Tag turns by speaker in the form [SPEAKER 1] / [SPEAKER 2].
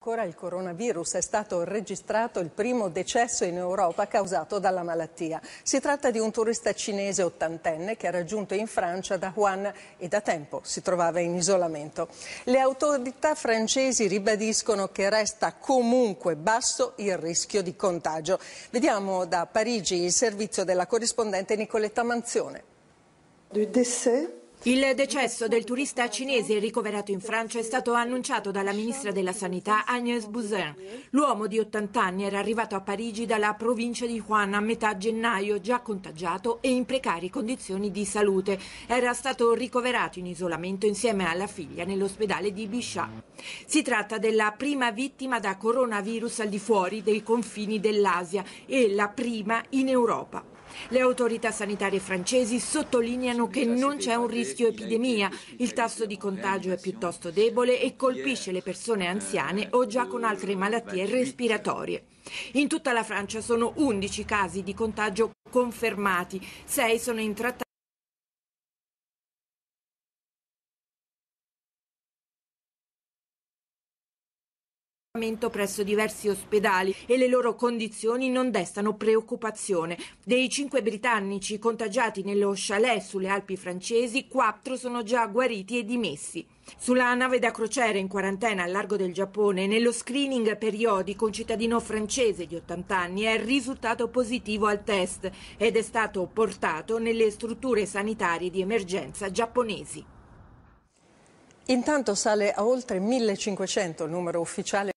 [SPEAKER 1] Ancora il coronavirus è stato registrato il primo decesso in Europa causato dalla malattia. Si tratta di un turista cinese ottantenne che ha raggiunto in Francia da Wuhan e da tempo si trovava in isolamento. Le autorità francesi ribadiscono che resta comunque basso il rischio di contagio. Vediamo da Parigi il servizio della corrispondente Nicoletta Manzione. Du décès
[SPEAKER 2] il decesso del turista cinese ricoverato in Francia è stato annunciato dalla ministra della Sanità Agnès Buzyn. L'uomo di 80 anni era arrivato a Parigi dalla provincia di Juan a metà gennaio, già contagiato e in precarie condizioni di salute. Era stato ricoverato in isolamento insieme alla figlia nell'ospedale di Bichat. Si tratta della prima vittima da coronavirus al di fuori dei confini dell'Asia e la prima in Europa. Le autorità sanitarie francesi sottolineano che non c'è un rischio epidemia, il tasso di contagio è piuttosto debole e colpisce le persone anziane o già con altre eh, malattie respiratorie. In tutta la Francia sono 11 casi di contagio confermati, 6 sono in trattamento presso diversi ospedali e le loro condizioni non destano preoccupazione. Dei cinque britannici contagiati nello chalet sulle Alpi francesi, quattro sono già guariti e dimessi. Sulla nave da crociera in quarantena al largo del Giappone, nello screening periodico, un cittadino francese di 80 anni è risultato positivo al test ed è stato portato nelle strutture sanitarie di emergenza giapponesi.
[SPEAKER 1] Intanto sale a oltre 1500 il numero ufficiale